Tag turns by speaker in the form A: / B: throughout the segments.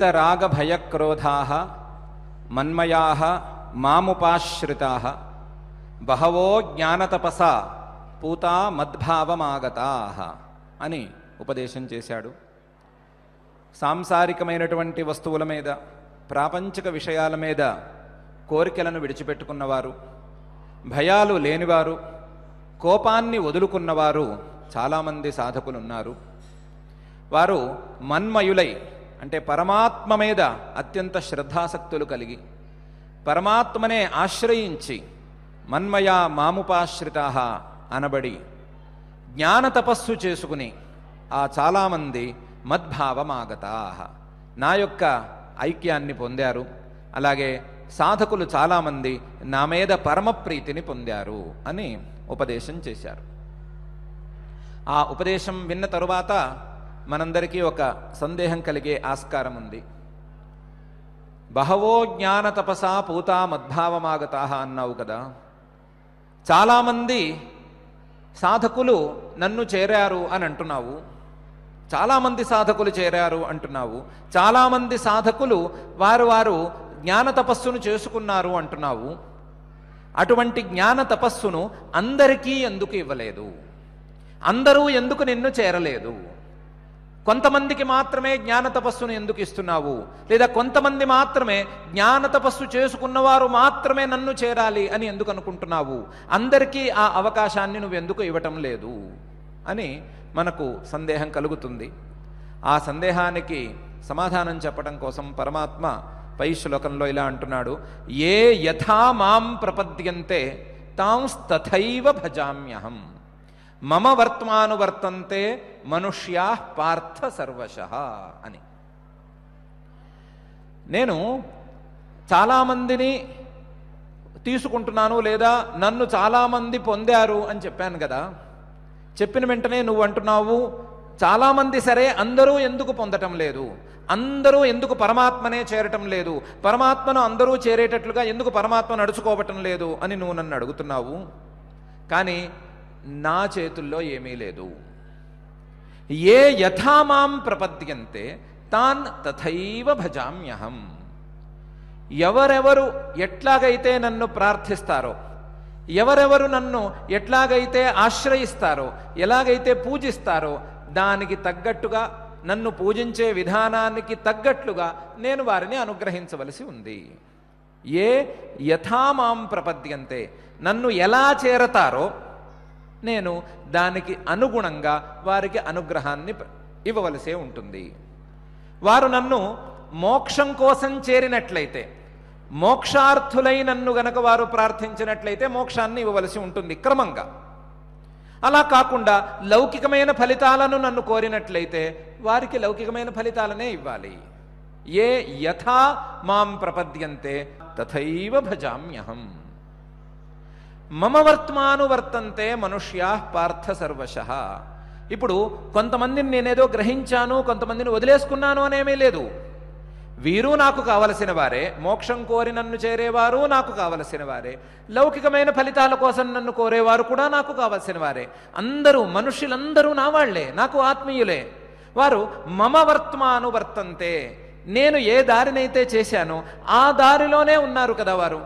A: వీతరాగభయక్రోధా మన్మయా మాముపాశ్రితా బహవో జ్ఞానతపస పూతా మద్భావమాగతా అని ఉపదేశం చేశాడు సాంసారికమైనటువంటి వస్తువుల మీద ప్రాపంచిక విషయాల మీద కోరికలను విడిచిపెట్టుకున్నవారు భయాలు లేనివారు కోపాన్ని వదులుకున్నవారు చాలామంది సాధకులున్నారు వారు మన్మయులై అంటే పరమాత్మ మీద అత్యంత శ్రద్ధాసక్తులు కలిగి పరమాత్మనే ఆశ్రయించి మన్మయా మాముపాశ్రితా అనబడి జ్ఞాన తపస్సు చేసుకుని ఆ చాలామంది మద్భావమాగతా నా యొక్క ఐక్యాన్ని పొందారు అలాగే సాధకులు చాలామంది నా మీద పరమప్రీతిని పొందారు అని ఉపదేశం చేశారు ఆ ఉపదేశం విన్న తరువాత మనందరికీ ఒక సందేహం కలిగే ఆస్కారం ఉంది బహవో జ్ఞాన తపసా పూతా మద్భావమాగతా అన్నావు కదా చాలామంది సాధకులు నన్ను చేరారు అని అంటున్నావు చాలామంది సాధకులు చేరారు అంటున్నావు చాలామంది సాధకులు వారు వారు జ్ఞాన తపస్సును చేసుకున్నారు అంటున్నావు అటువంటి జ్ఞాన తపస్సును అందరికీ ఎందుకు ఇవ్వలేదు అందరూ ఎందుకు నిన్ను చేరలేదు కొంతమందికి మాత్రమే జ్ఞాన తపస్సును ఎందుకు ఇస్తున్నావు లేదా కొంతమంది మాత్రమే జ్ఞాన తపస్సు చేసుకున్నవారు మాత్రమే నన్ను చేరాలి అని ఎందుకు అనుకుంటున్నావు అందరికీ ఆ అవకాశాన్ని నువ్వు ఎందుకు ఇవ్వటం లేదు అని మనకు సందేహం కలుగుతుంది ఆ సందేహానికి సమాధానం చెప్పడం కోసం పరమాత్మ పై శ్లోకంలో ఇలా అంటున్నాడు ఏ యథా మాం ప్రపద్యంతే తాంస్తథైవ భజామ్యహం మమ వర్తంతే మనుష్యా పార్థ సర్వశ అని నేను చాలామందిని తీసుకుంటున్నాను లేదా నన్ను చాలామంది పొందారు అని చెప్పాను కదా చెప్పిన వెంటనే నువ్వు అంటున్నావు చాలామంది సరే అందరూ ఎందుకు పొందటం లేదు అందరూ ఎందుకు పరమాత్మనే చేరటం లేదు పరమాత్మను అందరూ చేరేటట్లుగా ఎందుకు పరమాత్మ నడుచుకోవటం లేదు అని నువ్వు నన్ను అడుగుతున్నావు కానీ నా చేతుల్లో ఏమీ లేదు ఏ యథామాం ప్రపద్యంతే తాన్ తథైవ భజామ్యహం ఎవరెవరు ఎట్లాగైతే నన్ను ప్రార్థిస్తారో ఎవరెవరు నన్ను ఎట్లాగైతే ఆశ్రయిస్తారో ఎలాగైతే పూజిస్తారో దానికి తగ్గట్టుగా నన్ను పూజించే విధానానికి తగ్గట్లుగా నేను వారిని అనుగ్రహించవలసి ఉంది ఏ యథామాం ప్రపద్యంతే నన్ను ఎలా చేరతారో నేను దానికి అనుగుణంగా వారికి అనుగ్రహాన్ని ఇవ్వవలసే ఉంటుంది వారు నన్ను మోక్షం కోసం చేరినట్లయితే మోక్షార్థులై నన్ను గనక వారు ప్రార్థించినట్లయితే మోక్షాన్ని ఇవ్వవలసి ఉంటుంది క్రమంగా అలా కాకుండా లౌకికమైన ఫలితాలను నన్ను కోరినట్లయితే వారికి లౌకికమైన ఫలితాలనే ఇవ్వాలి ఏ యథా మాం ప్రపద్యంతే తథైవ భజామ్యహం మమ వర్త్మాను వర్తంతే మనుష్యా పార్థ సర్వశ ఇప్పుడు కొంతమందిని నేనేదో గ్రహించాను కొంతమందిని వదిలేసుకున్నాను అనేమీ లేదు వీరు నాకు కావలసిన వారే మోక్షం కోరి నన్ను చేరేవారు నాకు కావలసిన వారే లౌకికమైన ఫలితాల కోసం నన్ను కోరేవారు కూడా నాకు కావలసిన వారే అందరూ మనుషులందరూ నా వాళ్లే నాకు ఆత్మీయులే వారు మమ వర్తంతే నేను ఏ దారినైతే చేశానో ఆ దారిలోనే ఉన్నారు కదా వారు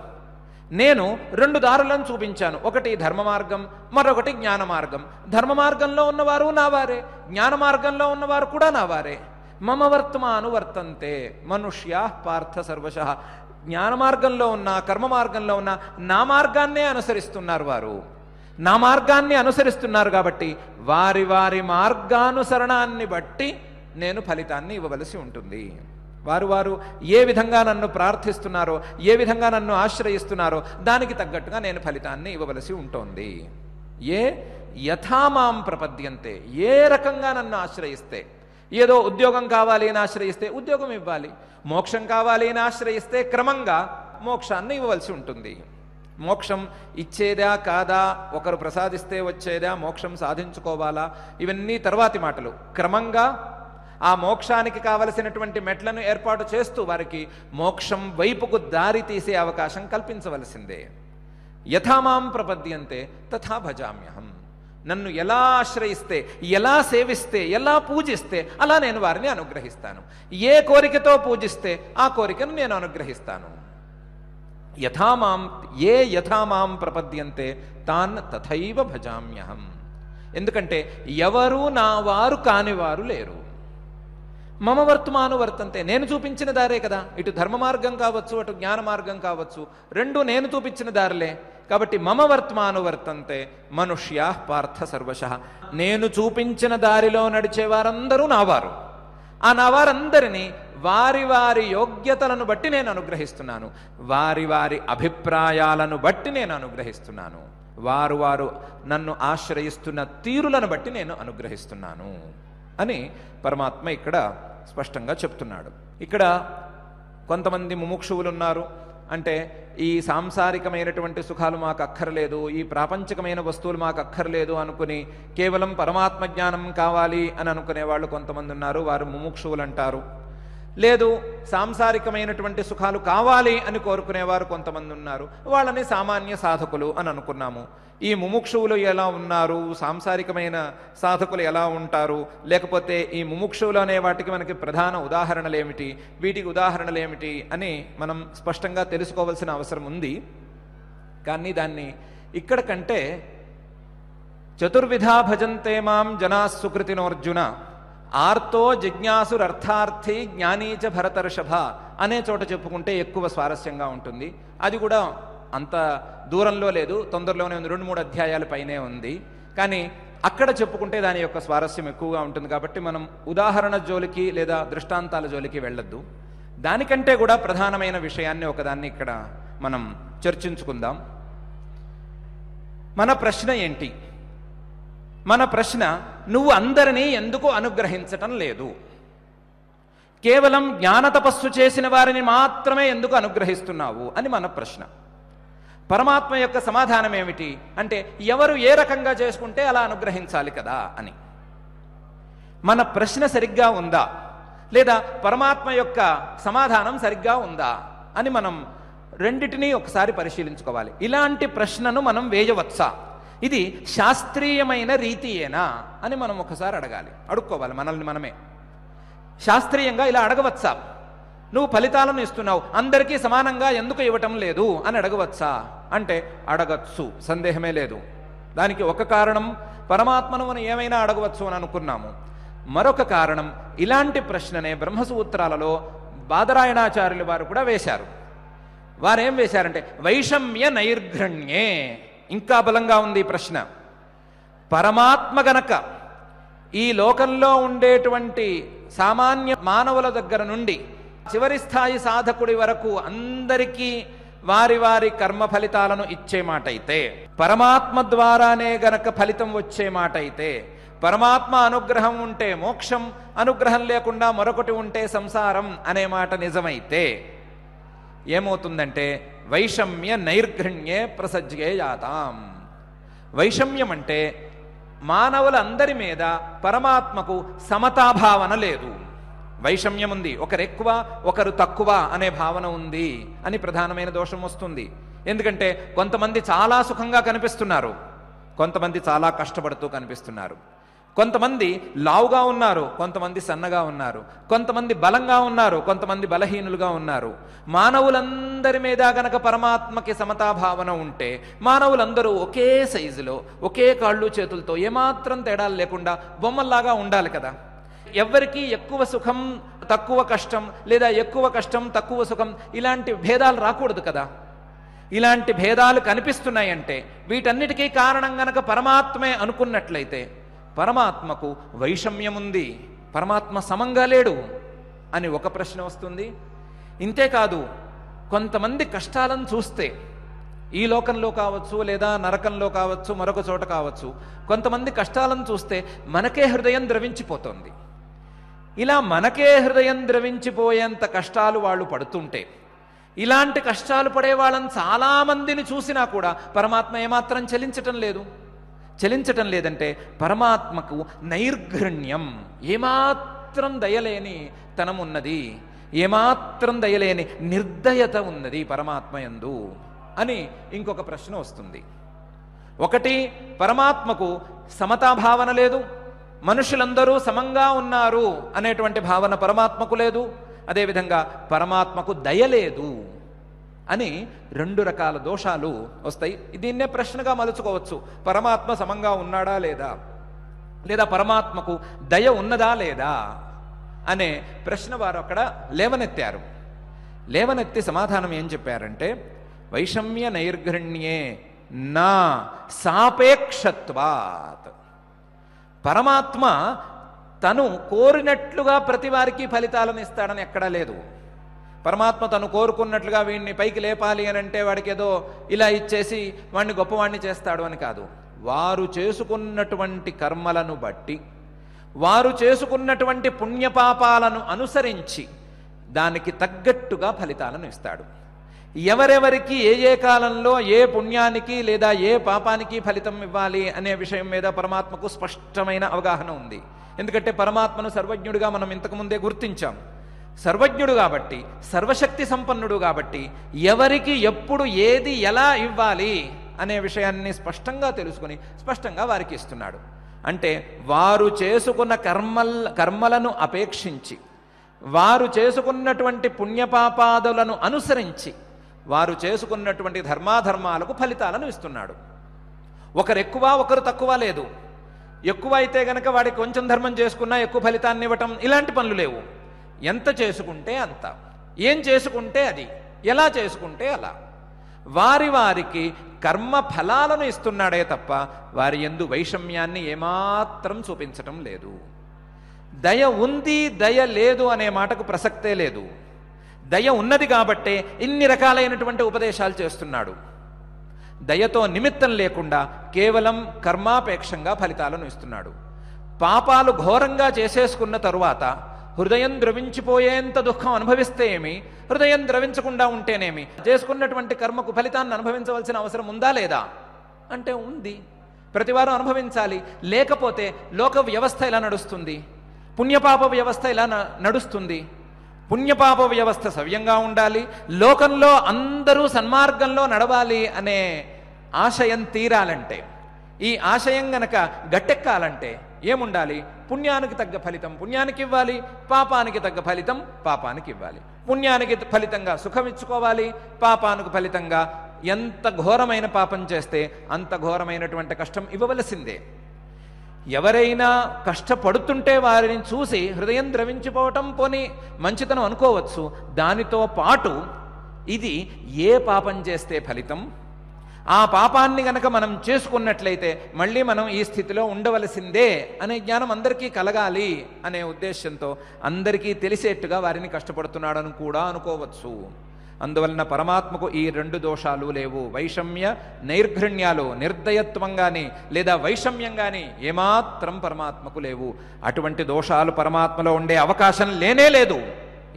A: నేను రెండు దారులను చూపించాను ఒకటి ధర్మ మార్గం మరొకటి జ్ఞాన మార్గం ధర్మ మార్గంలో ఉన్నవారు నా వారే జ్ఞాన మార్గంలో ఉన్నవారు కూడా నా వారే మమ వర్తమాను వర్తంతే మనుష్యా పార్థ సర్వశ జ్ఞాన మార్గంలో ఉన్న కర్మ మార్గంలో ఉన్న నా మార్గాన్నే అనుసరిస్తున్నారు వారు నా మార్గాన్ని అనుసరిస్తున్నారు కాబట్టి వారి వారి మార్గానుసరణాన్ని బట్టి నేను ఫలితాన్ని ఇవ్వవలసి ఉంటుంది వారు వారు ఏ విధంగా నన్ను ప్రార్థిస్తున్నారో ఏ విధంగా నన్ను ఆశ్రయిస్తున్నారో దానికి తగ్గట్టుగా నేను ఫలితాన్ని ఇవ్వవలసి ఉంటుంది ఏ యథామాం ప్రపద్యంతే ఏ రకంగా నన్ను ఆశ్రయిస్తే ఏదో ఉద్యోగం కావాలి అని ఆశ్రయిస్తే ఉద్యోగం ఇవ్వాలి మోక్షం కావాలి అని ఆశ్రయిస్తే క్రమంగా మోక్షాన్ని ఇవ్వవలసి ఉంటుంది మోక్షం ఇచ్చేదా కాదా ఒకరు ప్రసాదిస్తే వచ్చేదా మోక్షం సాధించుకోవాలా ఇవన్నీ తర్వాతి మాటలు క్రమంగా ఆ మోక్షానికి కావలసినటువంటి మెట్లను ఏర్పాటు చేస్తూ వారికి మోక్షం వైపుకు దారి తీసే అవకాశం కల్పించవలసిందే యథామాం ప్రపద్యంతే తథా భజామ్యహం నన్ను ఎలా ఆశ్రయిస్తే ఎలా సేవిస్తే ఎలా పూజిస్తే అలా నేను వారిని అనుగ్రహిస్తాను ఏ కోరికతో పూజిస్తే ఆ కోరికను నేను అనుగ్రహిస్తాను యథామాం ఏ యథామాం ప్రపద్యంతే తాన్ తథైవ భజామ్యహం ఎందుకంటే ఎవరు నా వారు కానివారు లేరు మమ వర్తమాను వర్తంతే నేను చూపించిన దారే కదా ఇటు ధర్మ మార్గం కావచ్చు అటు జ్ఞాన మార్గం కావచ్చు రెండు నేను చూపించిన దారిలే కాబట్టి మమ వర్తమాను వర్తంతే మనుష్యా పార్థ సర్వశ నేను చూపించిన దారిలో నడిచే వారందరూ నావారు ఆ నావారందరినీ వారి వారి యోగ్యతలను బట్టి నేను అనుగ్రహిస్తున్నాను వారి వారి అభిప్రాయాలను బట్టి నేను అనుగ్రహిస్తున్నాను వారు వారు నన్ను ఆశ్రయిస్తున్న తీరులను బట్టి నేను అనుగ్రహిస్తున్నాను అని పరమాత్మ ఇక్కడ స్పష్టంగా చెప్తున్నాడు ఇక్కడ కొంతమంది ముముక్షువులు ఉన్నారు అంటే ఈ సాంసారికమైనటువంటి సుఖాలు మాకు అక్కర్లేదు ఈ ప్రాపంచికమైన వస్తువులు మాకు అక్కర్లేదు అనుకుని కేవలం పరమాత్మ జ్ఞానం కావాలి అని అనుకునే వాళ్ళు కొంతమంది ఉన్నారు వారు ముముక్షువులు అంటారు లేదు సాంసారికమైనటువంటి సుఖాలు కావాలి అని కోరుకునేవారు కొంతమంది ఉన్నారు వాళ్ళని సామాన్య సాధకులు అని అనుకున్నాము ఈ ముముక్షువులు ఎలా ఉన్నారు సాంసారికమైన సాధకులు ఎలా ఉంటారు లేకపోతే ఈ ముముక్షువులు అనే వాటికి మనకి ప్రధాన ఉదాహరణలు ఏమిటి వీటికి ఉదాహరణలు ఏమిటి అని మనం స్పష్టంగా తెలుసుకోవాల్సిన అవసరం ఉంది కానీ దాన్ని ఇక్కడ కంటే చతుర్విధా భజంతే మాం జనా సుకృతినోర్జున ఆర్తో జిజ్ఞాసురర్థార్థి జ్ఞానీచ భరతర్షభ అనే చోట చెప్పుకుంటే ఎక్కువ స్వారస్యంగా ఉంటుంది అది కూడా అంత దూరంలో లేదు తొందరలోనే ఉంది రెండు మూడు అధ్యాయాల పైనే ఉంది కానీ అక్కడ చెప్పుకుంటే దాని యొక్క స్వారస్యం ఎక్కువగా ఉంటుంది కాబట్టి మనం ఉదాహరణ జోలికి లేదా దృష్టాంతాల జోలికి వెళ్ళొద్దు దానికంటే కూడా ప్రధానమైన విషయాన్ని ఒకదాన్ని ఇక్కడ మనం చర్చించుకుందాం మన ప్రశ్న ఏంటి మన ప్రశ్న నువ్వు అందరినీ ఎందుకు అనుగ్రహించటం లేదు కేవలం జ్ఞాన తపస్సు చేసిన వారిని మాత్రమే ఎందుకు అనుగ్రహిస్తున్నావు అని మన ప్రశ్న పరమాత్మ యొక్క సమాధానం ఏమిటి అంటే ఎవరు ఏ రకంగా చేసుకుంటే అలా అనుగ్రహించాలి కదా అని మన ప్రశ్న సరిగ్గా ఉందా లేదా పరమాత్మ యొక్క సమాధానం సరిగ్గా ఉందా అని మనం రెండిటినీ ఒకసారి పరిశీలించుకోవాలి ఇలాంటి ప్రశ్నను మనం వేయవచ్చా ఇది శాస్త్రీయమైన రీతియేనా అని మనం ఒకసారి అడగాలి అడుక్కోవాలి మనల్ని మనమే శాస్త్రీయంగా ఇలా అడగవచ్చా నువ్వు ఫలితాలను ఇస్తున్నావు అందరికీ సమానంగా ఎందుకు ఇవ్వటం లేదు అని అడగవచ్చా అంటే అడగచ్చు సందేహమే లేదు దానికి ఒక కారణం పరమాత్మను మనం ఏమైనా అడగవచ్చు అని అనుకున్నాము మరొక కారణం ఇలాంటి ప్రశ్ననే బ్రహ్మసూత్రాలలో బాదరాయణాచార్యులు వారు కూడా వేశారు వారేం వేశారంటే వైషమ్య నైర్ఘణ్యే ఇంకా బలంగా ఉంది ఈ ప్రశ్న పరమాత్మ గనక ఈ లోకంలో ఉండేటువంటి సామాన్య మానవుల దగ్గర నుండి చివరి స్థాయి సాధకుడి వరకు అందరికీ వారి వారి కర్మ ఫలితాలను ఇచ్చే మాట అయితే పరమాత్మ ద్వారానే గనక ఫలితం వచ్చే మాట అయితే పరమాత్మ అనుగ్రహం ఉంటే మోక్షం అనుగ్రహం లేకుండా మరొకటి ఉంటే సంసారం అనే మాట నిజమైతే ఏమవుతుందంటే వైషమ్య నైర్ఘణ్యే ప్రసజ్యే జాతాం వైషమ్యం అంటే మానవులందరి మీద పరమాత్మకు సమతాభావన లేదు వైషమ్యం ఉంది ఒకరెక్కువ ఒకరు తక్కువ అనే భావన ఉంది అని ప్రధానమైన దోషం వస్తుంది ఎందుకంటే కొంతమంది చాలా సుఖంగా కనిపిస్తున్నారు కొంతమంది చాలా కష్టపడుతూ కనిపిస్తున్నారు కొంతమంది లావుగా ఉన్నారు కొంతమంది సన్నగా ఉన్నారు కొంతమంది బలంగా ఉన్నారు కొంతమంది బలహీనులుగా ఉన్నారు మానవులందరి మీద గనక పరమాత్మకి సమతాభావన ఉంటే మానవులందరూ ఒకే సైజులో ఒకే కాళ్ళు చేతులతో ఏమాత్రం తేడాలు లేకుండా బొమ్మల్లాగా ఉండాలి కదా ఎవరికి ఎక్కువ సుఖం తక్కువ కష్టం లేదా ఎక్కువ కష్టం తక్కువ సుఖం ఇలాంటి భేదాలు రాకూడదు కదా ఇలాంటి భేదాలు కనిపిస్తున్నాయంటే వీటన్నిటికీ కారణం గనక పరమాత్మే అనుకున్నట్లయితే పరమాత్మకు వైషమ్యం ఉంది పరమాత్మ సమంగా లేడు అని ఒక ప్రశ్న వస్తుంది ఇంతేకాదు కొంతమంది కష్టాలను చూస్తే ఈ లోకంలో కావచ్చు లేదా నరకంలో కావచ్చు మరొక చోట కావచ్చు కొంతమంది కష్టాలను చూస్తే మనకే హృదయం ద్రవించిపోతుంది ఇలా మనకే హృదయం ద్రవించిపోయేంత కష్టాలు వాళ్ళు పడుతుంటే ఇలాంటి కష్టాలు పడే వాళ్ళని చాలామందిని చూసినా కూడా పరమాత్మ ఏమాత్రం చలించటం లేదు చలించటం లేదంటే పరమాత్మకు నైర్ఘృణ్యం ఏమాత్రం దయలేని తనమున్నది ఏమాత్రం దయలేని నిర్దయత ఉన్నది పరమాత్మ ఎందు అని ఇంకొక ప్రశ్న వస్తుంది ఒకటి పరమాత్మకు సమతాభావన లేదు మనుషులందరూ సమంగా ఉన్నారు అనేటువంటి భావన పరమాత్మకు లేదు అదేవిధంగా పరమాత్మకు దయలేదు అని రెండు రకాల దోషాలు వస్తాయి దీన్నే ప్రశ్నగా మలుచుకోవచ్చు పరమాత్మ సమంగా ఉన్నాడా లేదా లేదా పరమాత్మకు దయ ఉన్నదా లేదా అనే ప్రశ్న వారు అక్కడ లేవనెత్తారు లేవనెత్తి సమాధానం ఏం చెప్పారంటే వైషమ్య నైర్ఘణ్యే నా సాపేక్షత్వాత్ పరమాత్మ తను కోరినట్లుగా ప్రతి వారికి ఫలితాలను ఇస్తాడని ఎక్కడా లేదు పరమాత్మ తను కోరుకున్నట్లుగా వీడిని పైకి లేపాలి అని అంటే వాడికి ఏదో ఇలా ఇచ్చేసి వాడిని గొప్పవాడిని చేస్తాడు అని కాదు వారు చేసుకున్నటువంటి కర్మలను బట్టి వారు చేసుకున్నటువంటి పుణ్యపాపాలను అనుసరించి దానికి తగ్గట్టుగా ఫలితాలను ఇస్తాడు ఎవరెవరికి ఏ ఏ కాలంలో ఏ పుణ్యానికి లేదా ఏ పాపానికి ఫలితం ఇవ్వాలి అనే విషయం మీద పరమాత్మకు స్పష్టమైన అవగాహన ఉంది ఎందుకంటే పరమాత్మను సర్వజ్ఞుడిగా మనం ఇంతకుముందే గుర్తించాం సర్వజ్ఞుడు కాబట్టి సర్వశక్తి సంపన్నుడు కాబట్టి ఎవరికి ఎప్పుడు ఏది ఎలా ఇవ్వాలి అనే విషయాన్ని స్పష్టంగా తెలుసుకుని స్పష్టంగా వారికి ఇస్తున్నాడు అంటే వారు చేసుకున్న కర్మల్ కర్మలను అపేక్షించి వారు చేసుకున్నటువంటి పుణ్యపాపాదులను అనుసరించి వారు చేసుకున్నటువంటి ధర్మాధర్మాలకు ఫలితాలను ఇస్తున్నాడు ఒకరు ఎక్కువ ఒకరు తక్కువ లేదు ఎక్కువ అయితే గనక వాడికి కొంచెం ధర్మం చేసుకున్నా ఎక్కువ ఫలితాన్ని ఇవ్వటం ఇలాంటి పనులు లేవు ఎంత చేసుకుంటే అంత ఏం చేసుకుంటే అది ఎలా చేసుకుంటే అలా వారి వారికి కర్మ ఫలాలను ఇస్తున్నాడే తప్ప వారి ఎందు వైషమ్యాన్ని ఏమాత్రం చూపించటం లేదు దయ ఉంది దయ లేదు అనే మాటకు ప్రసక్తే లేదు దయ ఉన్నది కాబట్టే ఇన్ని రకాలైనటువంటి ఉపదేశాలు చేస్తున్నాడు దయతో నిమిత్తం లేకుండా కేవలం కర్మాపేక్షంగా ఫలితాలను ఇస్తున్నాడు పాపాలు ఘోరంగా చేసేసుకున్న తరువాత హృదయం ద్రవించిపోయేంత దుఃఖం అనుభవిస్తే ఏమి హృదయం ద్రవించకుండా ఉంటేనేమి చేసుకున్నటువంటి కర్మకు ఫలితాన్ని అనుభవించవలసిన అవసరం ఉందా లేదా అంటే ఉంది ప్రతివారం అనుభవించాలి లేకపోతే లోక వ్యవస్థ ఎలా నడుస్తుంది పుణ్యపాప వ్యవస్థ ఇలా నడుస్తుంది పుణ్యపాప వ్యవస్థ సవ్యంగా ఉండాలి లోకంలో అందరూ సన్మార్గంలో నడవాలి అనే ఆశయం తీరాలంటే ఈ ఆశయం గనక గట్టెక్కాలంటే ఏముండాలి పుణ్యానికి తగ్గ ఫలితం పుణ్యానికి ఇవ్వాలి పాపానికి తగ్గ ఫలితం పాపానికి ఇవ్వాలి పుణ్యానికి ఫలితంగా సుఖం ఇచ్చుకోవాలి పాపానికి ఫలితంగా ఎంత ఘోరమైన పాపం చేస్తే అంత ఘోరమైనటువంటి కష్టం ఇవ్వవలసిందే ఎవరైనా కష్టపడుతుంటే వారిని చూసి హృదయం ద్రవించిపోవటం పోని మంచితనం అనుకోవచ్చు దానితో పాటు ఇది ఏ పాపం చేస్తే ఫలితం ఆ పాపాన్ని గనక మనం చేసుకున్నట్లయితే మళ్ళీ మనం ఈ స్థితిలో ఉండవలసిందే అనే జ్ఞానం అందరికీ కలగాలి అనే ఉద్దేశంతో అందరికీ తెలిసేట్టుగా వారిని కష్టపడుతున్నాడని కూడా అనుకోవచ్చు అందువలన పరమాత్మకు ఈ రెండు దోషాలు లేవు వైషమ్య నైర్ఘృణ్యాలు నిర్దయత్వం కానీ లేదా వైషమ్యం కానీ ఏమాత్రం పరమాత్మకు లేవు అటువంటి దోషాలు పరమాత్మలో ఉండే అవకాశం లేనే లేదు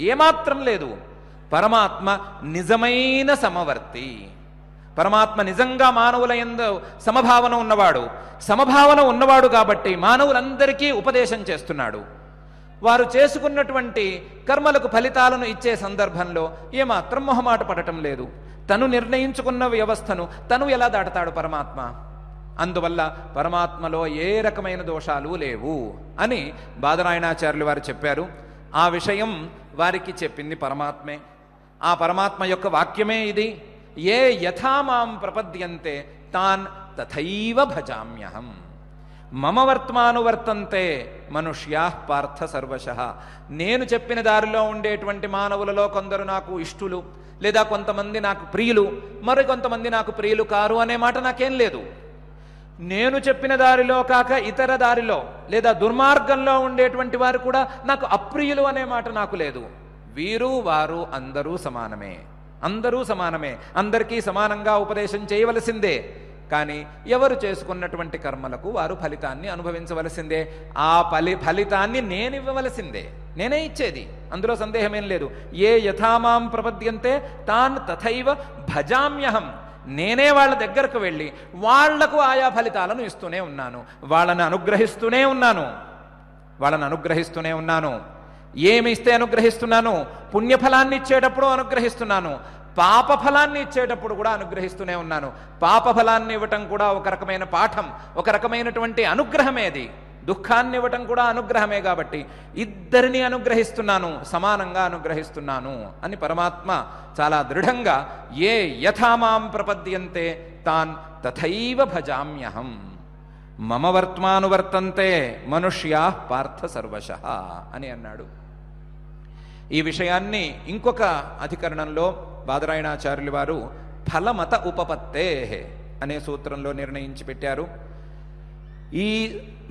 A: ఏమాత్రం లేదు పరమాత్మ నిజమైన సమవర్తి పరమాత్మ నిజంగా మానవుల ఎందు సమభావన ఉన్నవాడు సమభావన ఉన్నవాడు కాబట్టి మానవులందరికీ ఉపదేశం చేస్తున్నాడు వారు చేసుకున్నటువంటి కర్మలకు ఫలితాలను ఇచ్చే సందర్భంలో ఏమాత్రం మొహమాట పడటం లేదు తను నిర్ణయించుకున్న వ్యవస్థను తను ఎలా దాటతాడు పరమాత్మ అందువల్ల పరమాత్మలో ఏ రకమైన దోషాలు లేవు అని బాదరాయణాచార్యులు వారు చెప్పారు ఆ విషయం వారికి చెప్పింది పరమాత్మే ఆ పరమాత్మ యొక్క వాక్యమే ఇది ఏ యథామాం ప్రపద్యంతే తాన్ తథైవ భజామ్యహం మమ వర్తంతే మనుష్యా పార్థ సర్వశ నేను చెప్పిన దారిలో ఉండేటువంటి మానవులలో కొందరు నాకు ఇష్టులు లేదా కొంతమంది నాకు ప్రియులు మరి కొంతమంది నాకు ప్రియులు కారు అనే మాట నాకేం లేదు నేను చెప్పిన దారిలో కాక ఇతర దారిలో లేదా దుర్మార్గంలో ఉండేటువంటి వారు కూడా నాకు అప్రియులు అనే మాట నాకు లేదు వీరు వారు అందరూ సమానమే అందరూ సమానమే అందరికీ సమానంగా ఉపదేశం చేయవలసిందే కానీ ఎవరు చేసుకున్నటువంటి కర్మలకు వారు ఫలితాన్ని అనుభవించవలసిందే ఆ ఫలి ఫలితాన్ని నేనివ్వవలసిందే నేనే ఇచ్చేది అందులో సందేహమేం లేదు ఏ యథామాం ప్రపద్యంతే తాన్ తథైవ భజామ్యహం నేనే వాళ్ళ దగ్గరకు వెళ్ళి వాళ్లకు ఆయా ఫలితాలను ఇస్తూనే ఉన్నాను వాళ్ళని అనుగ్రహిస్తూనే ఉన్నాను వాళ్ళని అనుగ్రహిస్తూనే ఉన్నాను ఏమి ఇస్తే అనుగ్రహిస్తున్నాను పుణ్యఫలాన్ని ఇచ్చేటప్పుడు అనుగ్రహిస్తున్నాను పాపఫలాన్ని ఇచ్చేటప్పుడు కూడా అనుగ్రహిస్తూనే ఉన్నాను పాపఫలాన్ని ఇవ్వటం కూడా ఒక రకమైన పాఠం ఒక రకమైనటువంటి అనుగ్రహమేది దుఃఖాన్ని ఇవ్వటం కూడా అనుగ్రహమే కాబట్టి ఇద్దరిని అనుగ్రహిస్తున్నాను సమానంగా అనుగ్రహిస్తున్నాను అని పరమాత్మ చాలా దృఢంగా ఏ యథామాం ప్రపద్యంతే తాన్ తథైవ భజామ్యహం మమ వర్త్మానువర్తంతే మనుష్యా పార్థ సర్వశ అని అన్నాడు ఈ విషయాన్ని ఇంకొక అధికరణంలో బాదరాయణాచార్యులు వారు ఫలమత ఉపపత్తే అనే సూత్రంలో నిర్ణయించి పెట్టారు ఈ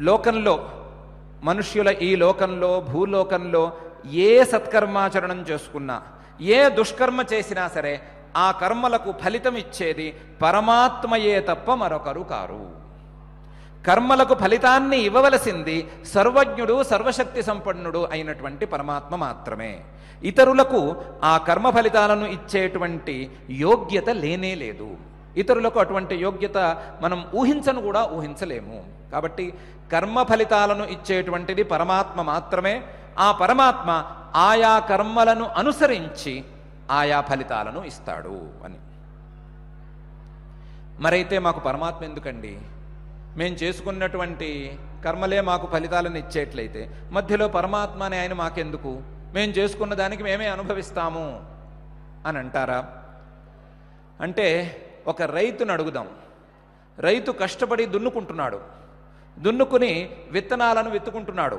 A: లోకంలో మనుష్యుల ఈ లోకంలో భూలోకంలో ఏ సత్కర్మాచరణం చేసుకున్నా ఏ దుష్కర్మ చేసినా సరే ఆ కర్మలకు ఫలితం ఇచ్చేది పరమాత్మయే తప్ప మరొకరు కారు కర్మలకు ఫలితాన్ని ఇవ్వవలసింది సర్వజ్ఞుడు సర్వశక్తి సంపన్నుడు అయినటువంటి పరమాత్మ మాత్రమే ఇతరులకు ఆ కర్మ ఫలితాలను ఇచ్చేటువంటి యోగ్యత లేనే లేదు ఇతరులకు అటువంటి యోగ్యత మనం ఊహించను కూడా ఊహించలేము కాబట్టి కర్మ ఫలితాలను ఇచ్చేటువంటిది పరమాత్మ మాత్రమే ఆ పరమాత్మ ఆయా కర్మలను అనుసరించి ఆయా ఫలితాలను ఇస్తాడు అని మరైతే మాకు పరమాత్మ ఎందుకండి మేము చేసుకున్నటువంటి కర్మలే మాకు ఫలితాలను ఇచ్చేట్లయితే మధ్యలో పరమాత్మ అని ఆయన మాకెందుకు మేము చేసుకున్న దానికి మేమే అనుభవిస్తాము అని అంటారా అంటే ఒక రైతును అడుగుదాం రైతు కష్టపడి దున్నుకుంటున్నాడు దున్నుకుని విత్తనాలను విత్తుకుంటున్నాడు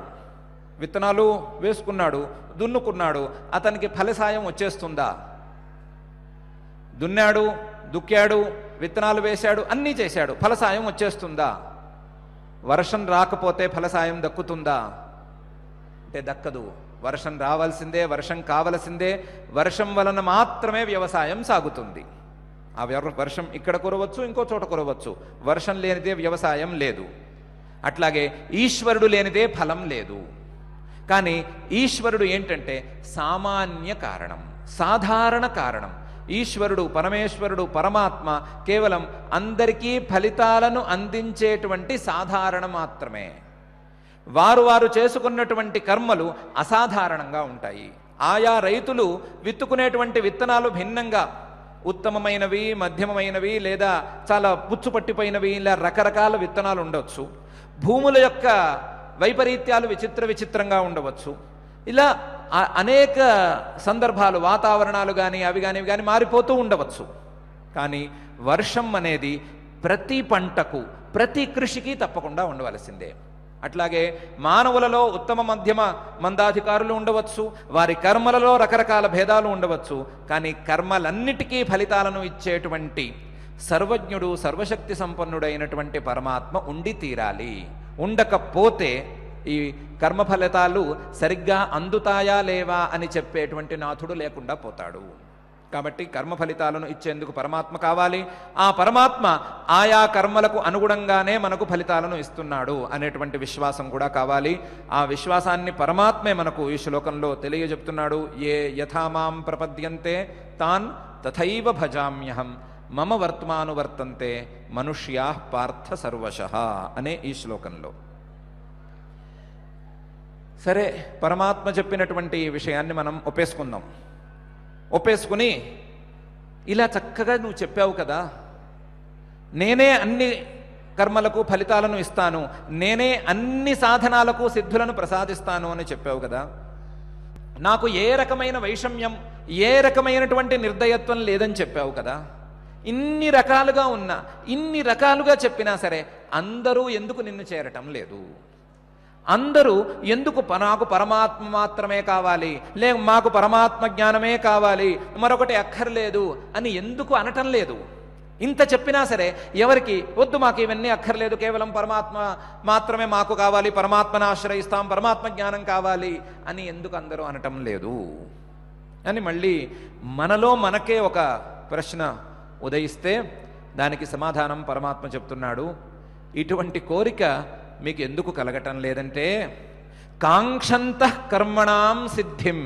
A: విత్తనాలు వేసుకున్నాడు దున్నుకున్నాడు అతనికి ఫలసాయం వచ్చేస్తుందా దున్నాడు దుక్కాడు విత్తనాలు వేశాడు అన్నీ చేశాడు ఫలసాయం వచ్చేస్తుందా వర్షం రాకపోతే ఫలసాయం దక్కుతుందా అంటే దక్కదు వర్షం రావాల్సిందే వర్షం కావలసిందే వర్షం వలన మాత్రమే వ్యవసాయం సాగుతుంది ఆ వర్షం ఇక్కడ కురవచ్చు ఇంకో చోట కురవచ్చు వర్షం లేనిదే వ్యవసాయం లేదు అట్లాగే ఈశ్వరుడు లేనిదే ఫలం లేదు కానీ ఈశ్వరుడు ఏంటంటే సామాన్య కారణం సాధారణ కారణం ఈశ్వరుడు పరమేశ్వరుడు పరమాత్మ కేవలం అందరికీ ఫలితాలను అందించేటువంటి సాధారణ మాత్రమే వారు వారు చేసుకున్నటువంటి కర్మలు అసాధారణంగా ఉంటాయి ఆయా రైతులు విత్తుకునేటువంటి విత్తనాలు భిన్నంగా ఉత్తమమైనవి మధ్యమమైనవి లేదా చాలా పట్టిపోయినవి ఇలా రకరకాల విత్తనాలు ఉండవచ్చు భూముల యొక్క వైపరీత్యాలు విచిత్ర విచిత్రంగా ఉండవచ్చు ఇలా అనేక సందర్భాలు వాతావరణాలు కానీ అవి కానీ ఇవి కానీ మారిపోతూ ఉండవచ్చు కానీ వర్షం అనేది ప్రతి పంటకు ప్రతి కృషికి తప్పకుండా ఉండవలసిందే అట్లాగే మానవులలో ఉత్తమ మధ్యమ మందాధికారులు ఉండవచ్చు వారి కర్మలలో రకరకాల భేదాలు ఉండవచ్చు కానీ కర్మలన్నిటికీ ఫలితాలను ఇచ్చేటువంటి సర్వజ్ఞుడు సర్వశక్తి సంపన్నుడైనటువంటి పరమాత్మ ఉండి తీరాలి ఉండకపోతే ఈ కర్మ ఫలితాలు సరిగ్గా అందుతాయా లేవా అని చెప్పేటువంటి నాథుడు లేకుండా పోతాడు కాబట్టి కర్మ ఫలితాలను ఇచ్చేందుకు పరమాత్మ కావాలి ఆ పరమాత్మ ఆయా కర్మలకు అనుగుణంగానే మనకు ఫలితాలను ఇస్తున్నాడు అనేటువంటి విశ్వాసం కూడా కావాలి ఆ విశ్వాసాన్ని పరమాత్మే మనకు ఈ శ్లోకంలో తెలియజెప్తున్నాడు ఏ యథామాం ప్రపద్యంతే తాన్ తథైవ భజామ్యహం మమ వర్తమానువర్తంతే మనుష్యా పార్థ సర్వశ అనే ఈ శ్లోకంలో సరే పరమాత్మ చెప్పినటువంటి విషయాన్ని మనం ఒప్పేసుకుందాం ఒప్పేసుకుని ఇలా చక్కగా నువ్వు చెప్పావు కదా నేనే అన్ని కర్మలకు ఫలితాలను ఇస్తాను నేనే అన్ని సాధనాలకు సిద్ధులను ప్రసాదిస్తాను అని చెప్పావు కదా నాకు ఏ రకమైన వైషమ్యం ఏ రకమైనటువంటి నిర్దయత్వం లేదని చెప్పావు కదా ఇన్ని రకాలుగా ఉన్నా ఇన్ని రకాలుగా చెప్పినా సరే అందరూ ఎందుకు నిన్ను చేరటం లేదు అందరూ ఎందుకు నాకు పరమాత్మ మాత్రమే కావాలి లే మాకు పరమాత్మ జ్ఞానమే కావాలి మరొకటి అక్కర్లేదు అని ఎందుకు అనటం లేదు ఇంత చెప్పినా సరే ఎవరికి వద్దు మాకు ఇవన్నీ అక్కర్లేదు కేవలం పరమాత్మ మాత్రమే మాకు కావాలి పరమాత్మను ఆశ్రయిస్తాం పరమాత్మ జ్ఞానం కావాలి అని ఎందుకు అందరూ అనటం లేదు అని మళ్ళీ మనలో మనకే ఒక ప్రశ్న ఉదయిస్తే దానికి సమాధానం పరమాత్మ చెప్తున్నాడు ఇటువంటి కోరిక మీకు ఎందుకు కలగటం లేదంటే కాంక్షంత కర్మణాం సిద్ధిం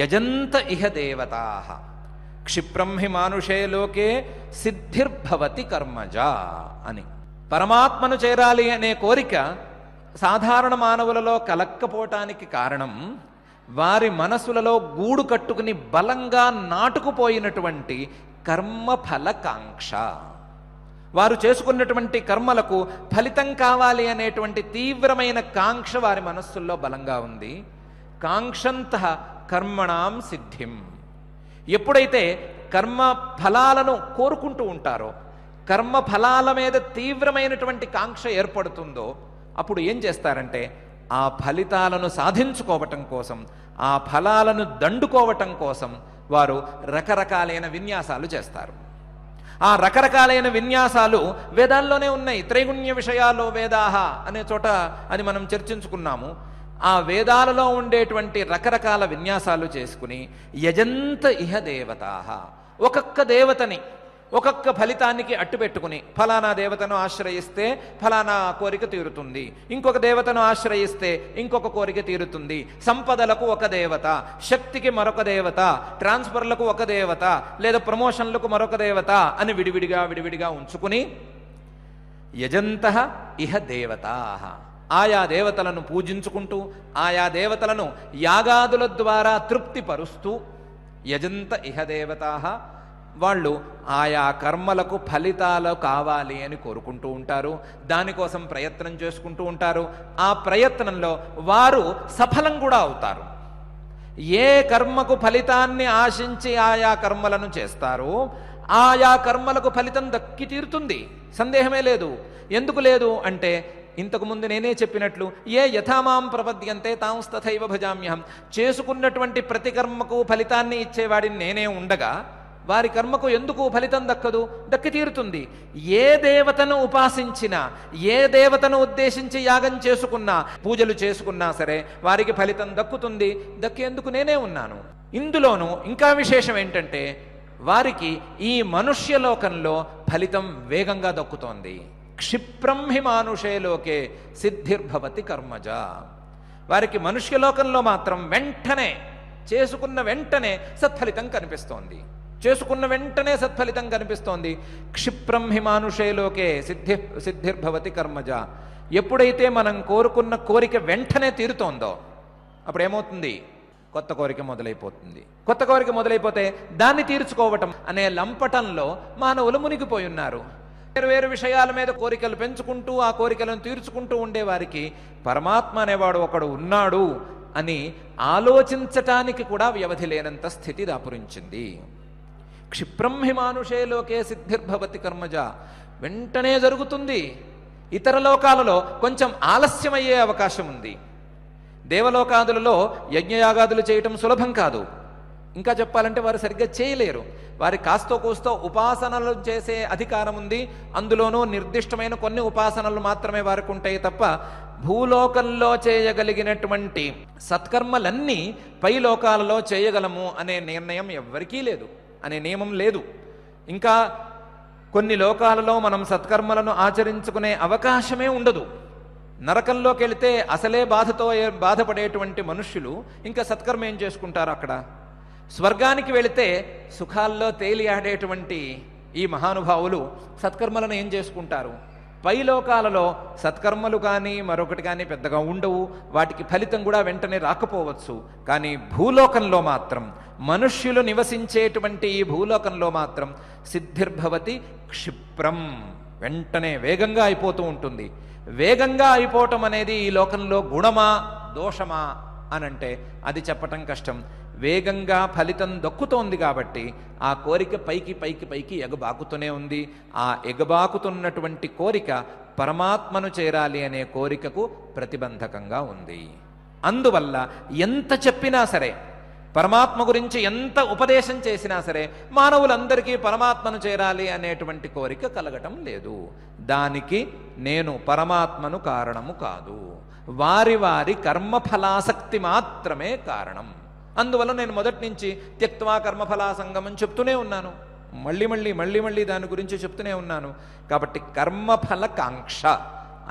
A: యజంత ఇహ దేవతా క్షిప్రంహి మానుషే లోకే సిద్ధిర్భవతి కర్మజ అని పరమాత్మను చేరాలి అనే కోరిక సాధారణ మానవులలో కలక్కపోవటానికి కారణం వారి మనసులలో గూడు కట్టుకుని బలంగా నాటుకుపోయినటువంటి కర్మఫలకాంక్ష వారు చేసుకున్నటువంటి కర్మలకు ఫలితం కావాలి అనేటువంటి తీవ్రమైన కాంక్ష వారి మనస్సుల్లో బలంగా ఉంది కాంక్షంత కర్మణాం సిద్ధిం ఎప్పుడైతే కర్మ ఫలాలను కోరుకుంటూ ఉంటారో కర్మ ఫలాల మీద తీవ్రమైనటువంటి కాంక్ష ఏర్పడుతుందో అప్పుడు ఏం చేస్తారంటే ఆ ఫలితాలను సాధించుకోవటం కోసం ఆ ఫలాలను దండుకోవటం కోసం వారు రకరకాలైన విన్యాసాలు చేస్తారు ఆ రకరకాలైన విన్యాసాలు వేదాల్లోనే ఉన్నాయి త్రైగుణ్య విషయాల్లో వేదాహ అనే చోట అది మనం చర్చించుకున్నాము ఆ వేదాలలో ఉండేటువంటి రకరకాల విన్యాసాలు చేసుకుని యజంత ఇహ దేవతాహ ఒక్కొక్క దేవతని ఒక్కొక్క ఫలితానికి అట్టుపెట్టుకుని ఫలానా దేవతను ఆశ్రయిస్తే ఫలానా కోరిక తీరుతుంది ఇంకొక దేవతను ఆశ్రయిస్తే ఇంకొక కోరిక తీరుతుంది సంపదలకు ఒక దేవత శక్తికి మరొక దేవత ట్రాన్స్ఫర్లకు ఒక దేవత లేదా ప్రమోషన్లకు మరొక దేవత అని విడివిడిగా విడివిడిగా ఉంచుకుని యజంత ఇహ దేవతా ఆయా దేవతలను పూజించుకుంటూ ఆయా దేవతలను యాగాదుల ద్వారా తృప్తిపరుస్తూ యజంత ఇహ దేవతా వాళ్ళు ఆయా కర్మలకు ఫలితాలు కావాలి అని కోరుకుంటూ ఉంటారు దానికోసం ప్రయత్నం చేసుకుంటూ ఉంటారు ఆ ప్రయత్నంలో వారు సఫలం కూడా అవుతారు ఏ కర్మకు ఫలితాన్ని ఆశించి ఆయా కర్మలను చేస్తారో ఆయా కర్మలకు ఫలితం దక్కి తీరుతుంది సందేహమే లేదు ఎందుకు లేదు అంటే ఇంతకుముందు నేనే చెప్పినట్లు ఏ యథామాం ప్రపద్యంతే తాం తథైవ భజామ్యహం చేసుకున్నటువంటి ప్రతి కర్మకు ఫలితాన్ని ఇచ్చేవాడిని నేనే ఉండగా వారి కర్మకు ఎందుకు ఫలితం దక్కదు దక్కి తీరుతుంది ఏ దేవతను ఉపాసించినా ఏ దేవతను ఉద్దేశించి యాగం చేసుకున్నా పూజలు చేసుకున్నా సరే వారికి ఫలితం దక్కుతుంది దక్కేందుకు నేనే ఉన్నాను ఇందులోనూ ఇంకా విశేషం ఏంటంటే వారికి ఈ మనుష్యలోకంలో ఫలితం వేగంగా దక్కుతోంది క్షిప్రం హి లోకే సిద్ధిర్భవతి కర్మజ వారికి మనుష్యలోకంలో మాత్రం వెంటనే చేసుకున్న వెంటనే సత్ఫలితం కనిపిస్తోంది చేసుకున్న వెంటనే సత్ఫలితం కనిపిస్తోంది క్షిప్రం హిమానుషేలోకే సిద్ధి సిద్ధిర్భవతి కర్మజ ఎప్పుడైతే మనం కోరుకున్న కోరిక వెంటనే తీరుతోందో అప్పుడు ఏమవుతుంది కొత్త కోరిక మొదలైపోతుంది కొత్త కోరిక మొదలైపోతే దాన్ని తీర్చుకోవటం అనే లంపటంలో మానవులు మునిగిపోయి ఉన్నారు వేరు విషయాల మీద కోరికలు పెంచుకుంటూ ఆ కోరికలను తీర్చుకుంటూ ఉండేవారికి పరమాత్మ అనేవాడు ఒకడు ఉన్నాడు అని ఆలోచించటానికి కూడా వ్యవధి లేనంత స్థితి దాపురించింది క్షిప్రం లోకే సిద్ధిర్భవతి కర్మజ వెంటనే జరుగుతుంది ఇతర లోకాలలో కొంచెం ఆలస్యమయ్యే అవకాశం ఉంది దేవలోకాదులలో యజ్ఞయాగాదులు చేయటం సులభం కాదు ఇంకా చెప్పాలంటే వారు సరిగ్గా చేయలేరు వారి కాస్తో కూస్తో ఉపాసనలు చేసే అధికారం ఉంది అందులోనూ నిర్దిష్టమైన కొన్ని ఉపాసనలు మాత్రమే వారికి ఉంటాయి తప్ప భూలోకంలో చేయగలిగినటువంటి సత్కర్మలన్నీ పై లోకాలలో చేయగలము అనే నిర్ణయం ఎవ్వరికీ లేదు అనే నియమం లేదు ఇంకా కొన్ని లోకాలలో మనం సత్కర్మలను ఆచరించుకునే అవకాశమే ఉండదు నరకంలోకి వెళితే అసలే బాధతో బాధపడేటువంటి మనుష్యులు ఇంకా సత్కర్మ ఏం చేసుకుంటారు అక్కడ స్వర్గానికి వెళితే సుఖాల్లో తేలియాడేటువంటి ఈ మహానుభావులు సత్కర్మలను ఏం చేసుకుంటారు పై లోకాలలో సత్కర్మలు కానీ మరొకటి కానీ పెద్దగా ఉండవు వాటికి ఫలితం కూడా వెంటనే రాకపోవచ్చు కానీ భూలోకంలో మాత్రం మనుష్యులు నివసించేటువంటి ఈ భూలోకంలో మాత్రం సిద్ధిర్భవతి క్షిప్రం వెంటనే వేగంగా అయిపోతూ ఉంటుంది వేగంగా అయిపోవటం అనేది ఈ లోకంలో గుణమా దోషమా అనంటే అది చెప్పటం కష్టం వేగంగా ఫలితం దక్కుతోంది కాబట్టి ఆ కోరిక పైకి పైకి పైకి ఎగబాకుతూనే ఉంది ఆ ఎగబాకుతున్నటువంటి కోరిక పరమాత్మను చేరాలి అనే కోరికకు ప్రతిబంధకంగా ఉంది అందువల్ల ఎంత చెప్పినా సరే పరమాత్మ గురించి ఎంత ఉపదేశం చేసినా సరే మానవులందరికీ పరమాత్మను చేరాలి అనేటువంటి కోరిక కలగటం లేదు దానికి నేను పరమాత్మను కారణము కాదు వారి వారి కర్మఫలాసక్తి మాత్రమే కారణం అందువల్ల నేను మొదటి నుంచి త్యక్వా కర్మఫలా సంగమం చెప్తూనే ఉన్నాను మళ్ళీ మళ్ళీ మళ్ళీ మళ్ళీ దాని గురించి చెప్తూనే ఉన్నాను కాబట్టి కర్మఫల కాంక్ష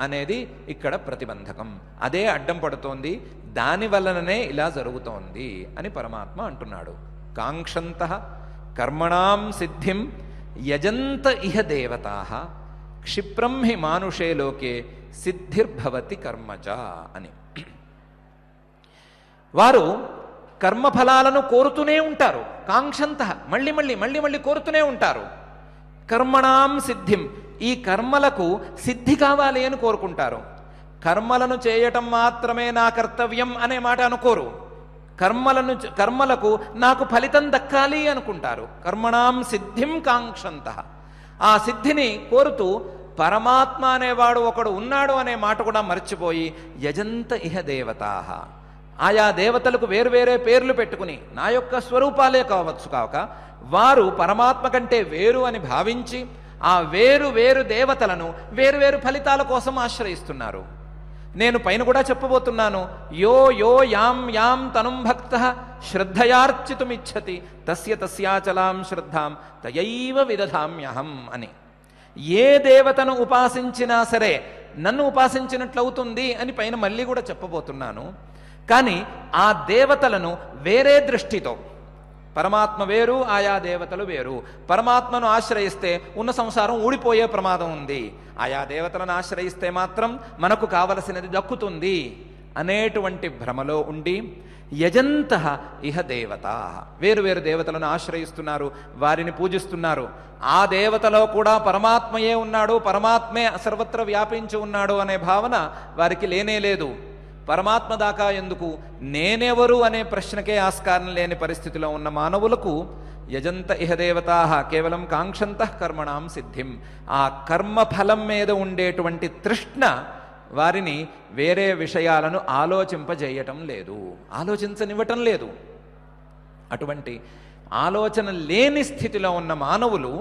A: అనేది ఇక్కడ ప్రతిబంధకం అదే అడ్డం పడుతోంది దాని వలననే ఇలా జరుగుతోంది అని పరమాత్మ అంటున్నాడు కాంక్షంత కర్మణాం సిద్ధిం యజంత ఇహ దేవతా క్షిప్రం హి మానుషే లోకే సిద్ధిర్భవతి కర్మజ అని వారు కర్మఫలాలను కోరుతూనే ఉంటారు కాంక్షంత మళ్ళీ మళ్ళీ మళ్ళీ మళ్ళీ కోరుతూనే ఉంటారు కర్మణాం సిద్ధిం ఈ కర్మలకు సిద్ధి కావాలి అని కోరుకుంటారు కర్మలను చేయటం మాత్రమే నా కర్తవ్యం అనే మాట అనుకోరు కర్మలను కర్మలకు నాకు ఫలితం దక్కాలి అనుకుంటారు కర్మణాం సిద్ధిం కాంక్షంత ఆ సిద్ధిని కోరుతూ పరమాత్మ అనేవాడు ఒకడు ఉన్నాడు అనే మాట కూడా మర్చిపోయి యజంత ఇహ దేవతాహ ఆయా దేవతలకు వేరువేరే పేర్లు పెట్టుకుని నా యొక్క స్వరూపాలే కావచ్చు కాక వారు పరమాత్మ కంటే వేరు అని భావించి ఆ వేరు వేరు దేవతలను వేరువేరు ఫలితాల కోసం ఆశ్రయిస్తున్నారు నేను పైన కూడా చెప్పబోతున్నాను యో యో యాం యాం తనుం భక్త శ్రద్ధయార్చితుమిచ్చతి తస్య తస్యాచలాం శ్రద్ధాం తయైవ విదధామ్యహం అని ఏ దేవతను ఉపాసించినా సరే నన్ను ఉపాసించినట్లవుతుంది అని పైన మళ్ళీ కూడా చెప్పబోతున్నాను కానీ ఆ దేవతలను వేరే దృష్టితో పరమాత్మ వేరు ఆయా దేవతలు వేరు పరమాత్మను ఆశ్రయిస్తే ఉన్న సంసారం ఊడిపోయే ప్రమాదం ఉంది ఆయా దేవతలను ఆశ్రయిస్తే మాత్రం మనకు కావలసినది దక్కుతుంది అనేటువంటి భ్రమలో ఉండి యజంత ఇహ దేవత వేరు వేరు దేవతలను ఆశ్రయిస్తున్నారు వారిని పూజిస్తున్నారు ఆ దేవతలో కూడా పరమాత్మయే ఉన్నాడు పరమాత్మే సర్వత్ర వ్యాపించి ఉన్నాడు అనే భావన వారికి లేనే లేదు పరమాత్మ దాకా ఎందుకు నేనెవరు అనే ప్రశ్నకే ఆస్కారం లేని పరిస్థితిలో ఉన్న మానవులకు యజంత ఇహదేవతా కేవలం కాంక్షంత కర్మణాం సిద్ధిం ఆ కర్మఫలం మీద ఉండేటువంటి తృష్ణ వారిని వేరే విషయాలను ఆలోచింపజేయటం లేదు ఆలోచించనివ్వటం లేదు అటువంటి ఆలోచన లేని స్థితిలో ఉన్న మానవులు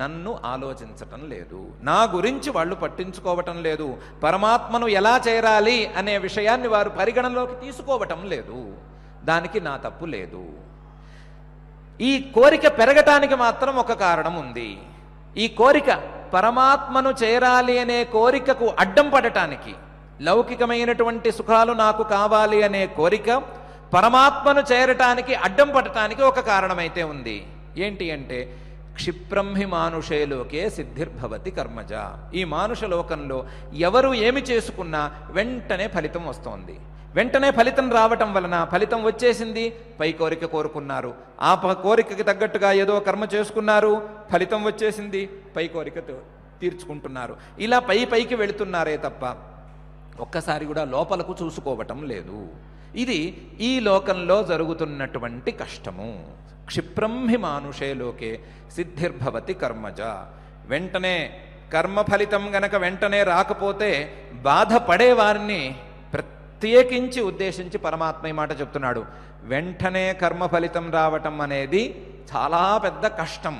A: నన్ను ఆలోచించటం లేదు నా గురించి వాళ్ళు పట్టించుకోవటం లేదు పరమాత్మను ఎలా చేరాలి అనే విషయాన్ని వారు పరిగణలోకి తీసుకోవటం లేదు దానికి నా తప్పు లేదు ఈ కోరిక పెరగటానికి మాత్రం ఒక కారణం ఉంది ఈ కోరిక పరమాత్మను చేరాలి అనే కోరికకు అడ్డం పడటానికి లౌకికమైనటువంటి సుఖాలు నాకు కావాలి అనే కోరిక పరమాత్మను చేరటానికి అడ్డం పడటానికి ఒక కారణమైతే ఉంది ఏంటి అంటే క్షిప్రంహి మానుషేలోకే సిద్ధిర్భవతి కర్మజ ఈ మానుష లోకంలో ఎవరు ఏమి చేసుకున్నా వెంటనే ఫలితం వస్తోంది వెంటనే ఫలితం రావటం వలన ఫలితం వచ్చేసింది పై కోరిక కోరుకున్నారు ఆ కోరికకి తగ్గట్టుగా ఏదో కర్మ చేసుకున్నారు ఫలితం వచ్చేసింది పై కోరిక తీర్చుకుంటున్నారు ఇలా పై పైకి వెళుతున్నారే తప్ప ఒక్కసారి కూడా లోపలకు చూసుకోవటం లేదు ఇది ఈ లోకంలో జరుగుతున్నటువంటి కష్టము క్షిప్రం హి మానుషే లోకే సిద్ధిర్భవతి కర్మజ వెంటనే కర్మ ఫలితం గనక వెంటనే రాకపోతే బాధపడే వారిని ప్రత్యేకించి ఉద్దేశించి పరమాత్మ ఈ మాట చెప్తున్నాడు వెంటనే కర్మ ఫలితం రావటం అనేది చాలా పెద్ద కష్టం